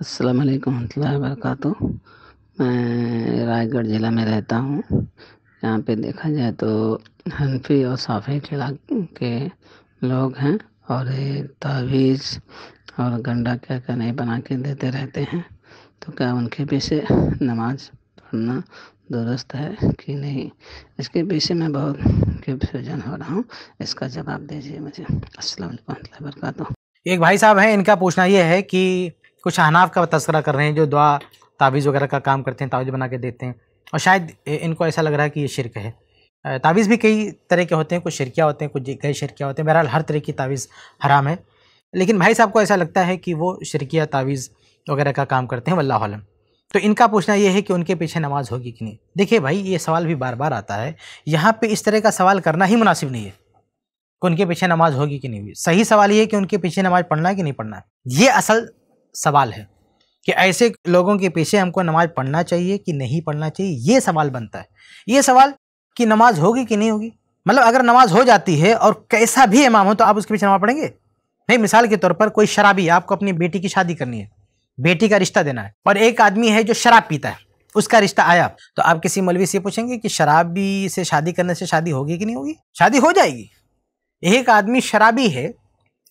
अस्सलाम वालेकुम रहमतुल्लाहि मैं रायगढ़ ज़िला में रहता हूँ यहाँ पे देखा जाए तो हनफी और साफ़ी के के लोग हैं और ये तावीज़ और गंडा क्या क्या नहीं बना के देते रहते हैं तो क्या उनके पीछे नमाज़ पढ़ना दुरुस्त है कि नहीं इसके पीछे मैं बहुत कन्फ्यूजन हो रहा हूँ इसका जवाब दीजिए मुझे असल वरक एक भाई साहब हैं इनका पूछना ये है कि कुछ अहनाफ का तस्करा कर रहे हैं जो दुआ तावीज़ वगैरह का काम करते हैं तावीज़ बना के देते हैं और शायद इनको ऐसा लग रहा है कि ये शिरक है तावीज़ भी कई तरह के होते हैं कुछ शिरकियाँ होते हैं कुछ गैर शिरकियाँ होते हैं बहरहाल हर तरह की तावीज़ हराम है लेकिन भाई साहब को ऐसा लगता है कि वो शिरकिया तावीज़ वगैरह का काम करते हैं आलम तो इनका पूछना यह है कि उनके पीछे नमाज होगी कि नहीं देखिए भाई ये सवाल भी बार बार आता है यहाँ पे इस तरह का सवाल करना ही मुनासिब नहीं है कि उनके पीछे नमाज होगी कि नहीं सही सवाल ये है कि उनके पीछे नमाज पढ़ना है कि नहीं पढ़ना है ये असल सवाल है कि ऐसे लोगों के पीछे हमको नमाज पढ़ना चाहिए कि नहीं पढ़ना चाहिए ये सवाल बनता है ये सवाल कि नमाज होगी कि नहीं होगी मतलब अगर नमाज हो जाती है और कैसा भी इमाम हो तो आप उसके पीछे नमाज पढ़ेंगे नहीं मिसाल के तौर पर कोई शराबी आपको अपनी बेटी की शादी करनी है बेटी का रिश्ता देना है और एक आदमी है जो शराब पीता है उसका रिश्ता आया तो आप किसी मलवी से पूछेंगे कि शराबी से शादी करने से शादी होगी कि नहीं होगी शादी हो जाएगी एक आदमी शराबी है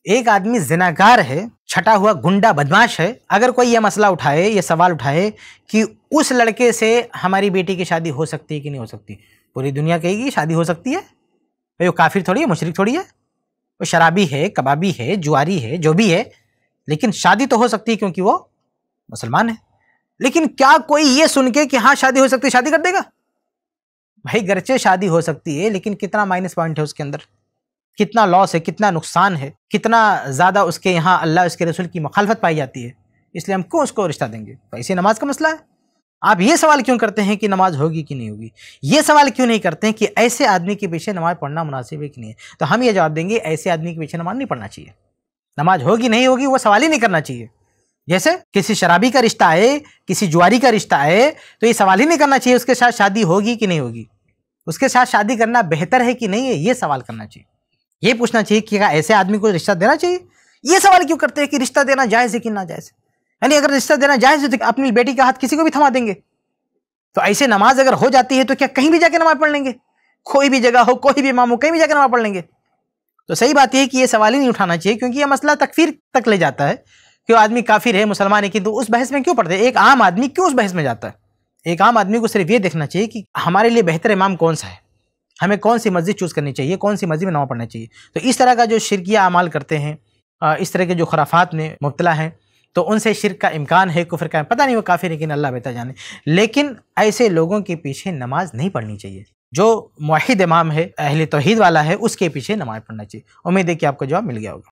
एक आदमी जिनाकार है छटा हुआ गुंडा बदमाश है अगर कोई यह मसला उठाए यह सवाल उठाए कि उस लड़के से हमारी बेटी की शादी हो सकती है कि नहीं हो सकती पूरी दुनिया कहेगी शादी हो सकती है भाई वो काफिर थोड़ी है मुशरक थोड़ी है वो शराबी है कबाबी है जुआरी है जो भी है लेकिन शादी तो हो सकती है क्योंकि वो मुसलमान है लेकिन क्या कोई ये सुन के कि हाँ शादी हो सकती है शादी कर देगा भाई गरचे शादी हो सकती है लेकिन कितना माइनस पॉइंट है उसके अंदर कितना लॉस है कितना नुकसान है कितना ज़्यादा उसके यहाँ अल्लाह उसके रसूल की मुखालफत पाई जाती है इसलिए हम क्यों उसको रिश्ता देंगे पैसे तो नमाज का मसला है आप ये सवाल क्यों करते हैं कि नमाज होगी कि नहीं होगी ये सवाल क्यों नहीं करते हैं कि ऐसे आदमी के पीछे नमाज पढ़ना मुनासिब है कि नहीं तो हम ये जवाब देंगे ऐसे आदमी के पीछे नमाज नहीं पढ़ना चाहिए नमाज होगी नहीं होगी वो सवाल ही नहीं करना चाहिए जैसे किसी शराबी का रिश्ता है किसी जुआरी का रिश्ता आए तो ये सवाल ही नहीं करना चाहिए उसके साथ शादी होगी कि नहीं होगी उसके साथ शादी करना बेहतर है कि नहीं है ये सवाल करना चाहिए ये पूछना चाहिए कि क्या ऐसे आदमी को रिश्ता देना चाहिए ये सवाल क्यों करते हैं कि रिश्ता देना जायज़ है कि ना जायज़ यानी अगर रिश्ता देना जायज़ है तो अपनी बेटी का हाथ किसी को भी थमा देंगे तो ऐसे नमाज अगर हो जाती है तो क्या कहीं भी जाके नमाज पढ़ लेंगे कोई भी जगह हो कोई भी इमाम हो कहीं भी जाकर नमाज पढ़ लेंगे तो सही बात यह है कि ये सवाल ही नहीं उठाना चाहिए क्योंकि यह मसला तकफीर तक ले जाता है कि वो आदमी काफिर है मुसलमान है किंतु तो उस बहस में क्यों पढ़ते एक आम आदमी क्यों उस बहस में जाता है एक आम आदमी को सिर्फ ये देखना चाहिए कि हमारे लिए बेहतर इमाम कौन सा है हमें कौन सी मस्जिद चूज़ करनी चाहिए कौन सी मस्जिद में नमाज़ पढ़ना चाहिए तो इस तरह का जो शिरकिया अमाल करते हैं इस तरह के जो खराफात में मुबतला हैं तो उनसे शिरक का इम्कान है कुफर का पता नहीं वो काफ़ी लेकिन अल्लाह बेहतर जाने लेकिन ऐसे लोगों के पीछे नमाज नहीं पढ़नी चाहिए जो माहिद इमाम है अहले तोहद वाला है उसके पीछे नमाज पढ़ना चाहिए उम्मीद है कि आपको जवाब मिल गया होगा